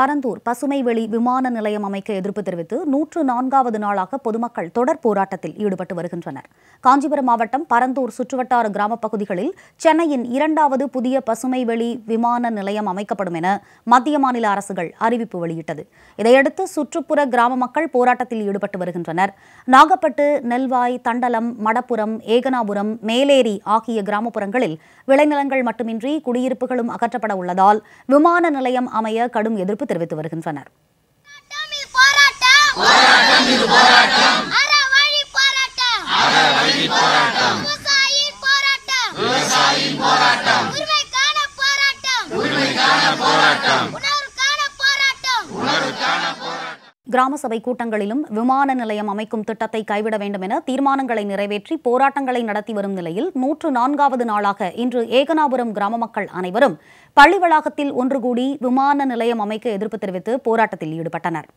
பரந்தூர் பசுமைவெளி விமான நிலையம் அமைக்க எதிர்ப்பு தெரிவித்து நூற்று நான்காவது நாளாக பொதுமக்கள் தொடர் போராட்டத்தில் ஈடுபட்டு வருகின்றனர் காஞ்சிபுரம் மாவட்டம் பரந்தூர் சுற்றுவட்டார கிராமப் பகுதிகளில் சென்னையின் இரண்டாவது புதிய பசுமைவெளி விமான நிலையம் அமைக்கப்படும் என மத்திய மாநில அரசுகள் அறிவிப்பு வெளியிட்டது இதையடுத்து சுற்றுப்புற கிராம மக்கள் போராட்டத்தில் ஈடுபட்டு வருகின்றனர் நாகப்பட்டு நெல்வாய் தண்டலம் மடப்புரம் ஏகனாபுரம் மேலேரி ஆகிய கிராமப்புறங்களில் விளைநிலங்கள் மட்டுமின்றி குடியிருப்புகளும் அகற்றப்பட உள்ளதால் விமான நிலையம் அமைய கடும் எதிர்ப்பு தெரிவித்து வருகின்றனர் கிராம சபை கூட்டங்களிலும் விமான நிலையம் அமைக்கும் திட்டத்தை கைவிட வேண்டும் என தீர்மானங்களை நிறைவேற்றி போராட்டங்களை நடத்தி வரும் நிலையில் நூற்று நான்காவது நாளாக இன்று ஏகனாபுரம் கிராம மக்கள் அனைவரும் பள்ளி வளாகத்தில் ஒன்று கூடி விமான நிலையம் அமைக்க எதிர்ப்பு தெரிவித்து போராட்டத்தில் ஈடுபட்டனர்